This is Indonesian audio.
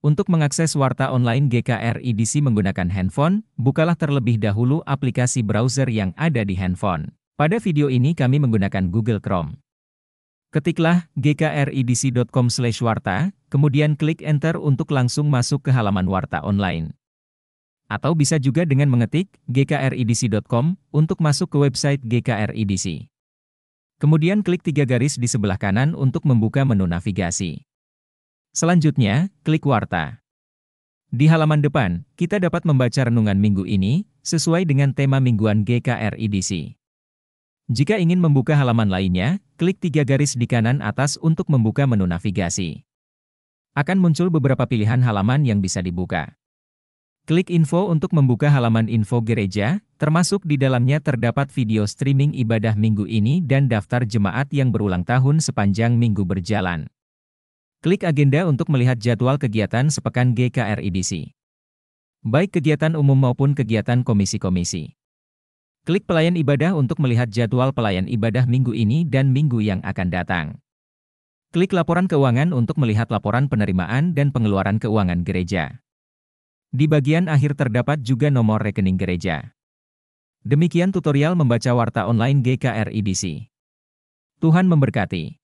Untuk mengakses warta online GKR e DC menggunakan handphone, bukalah terlebih dahulu aplikasi browser yang ada di handphone. Pada video ini kami menggunakan Google Chrome. Ketiklah gkridc.com e slash warta, kemudian klik enter untuk langsung masuk ke halaman warta online. Atau bisa juga dengan mengetik gkridc.com e untuk masuk ke website GKRIDC. Kemudian klik tiga garis di sebelah kanan untuk membuka menu navigasi. Selanjutnya, klik Warta. Di halaman depan, kita dapat membaca renungan minggu ini sesuai dengan tema mingguan GKR DC. Jika ingin membuka halaman lainnya, klik tiga garis di kanan atas untuk membuka menu navigasi. Akan muncul beberapa pilihan halaman yang bisa dibuka. Klik info untuk membuka halaman info gereja, termasuk di dalamnya terdapat video streaming ibadah minggu ini dan daftar jemaat yang berulang tahun sepanjang minggu berjalan. Klik agenda untuk melihat jadwal kegiatan sepekan GKR IDC. Baik kegiatan umum maupun kegiatan komisi-komisi. Klik pelayan ibadah untuk melihat jadwal pelayan ibadah minggu ini dan minggu yang akan datang. Klik laporan keuangan untuk melihat laporan penerimaan dan pengeluaran keuangan gereja. Di bagian akhir terdapat juga nomor rekening gereja. Demikian tutorial membaca warta online GKR IDC. Tuhan memberkati.